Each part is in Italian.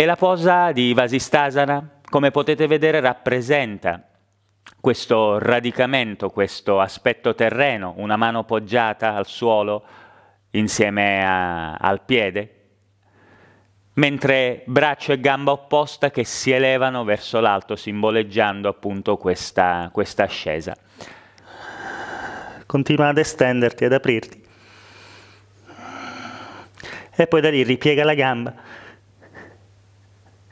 E la posa di Vasistasana, come potete vedere, rappresenta questo radicamento, questo aspetto terreno, una mano poggiata al suolo insieme a, al piede, mentre braccio e gamba opposta che si elevano verso l'alto, simboleggiando appunto questa, questa ascesa. Continua ad estenderti, ad aprirti. E poi da lì ripiega la gamba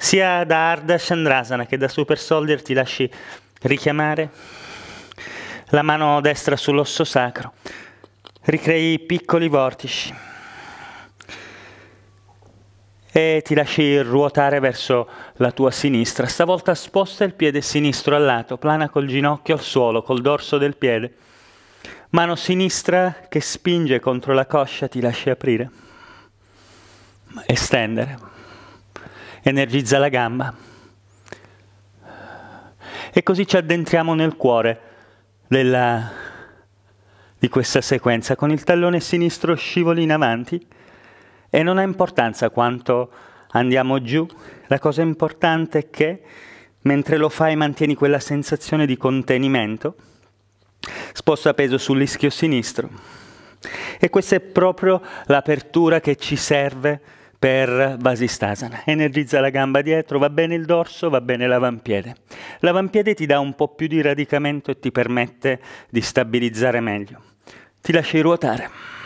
sia da Arda Chandrasana che da Super Soldier ti lasci richiamare la mano destra sull'osso sacro, ricrei piccoli vortici e ti lasci ruotare verso la tua sinistra. Stavolta sposta il piede sinistro al lato, plana col ginocchio al suolo, col dorso del piede. Mano sinistra che spinge contro la coscia ti lasci aprire, estendere energizza la gamba. E così ci addentriamo nel cuore della, di questa sequenza, con il tallone sinistro scivoli in avanti e non ha importanza quanto andiamo giù, la cosa importante è che mentre lo fai mantieni quella sensazione di contenimento, sposta peso sull'ischio sinistro. E questa è proprio l'apertura che ci serve per Vasistasana. Energizza la gamba dietro, va bene il dorso, va bene l'avampiede. L'avampiede ti dà un po' più di radicamento e ti permette di stabilizzare meglio. Ti lasci ruotare.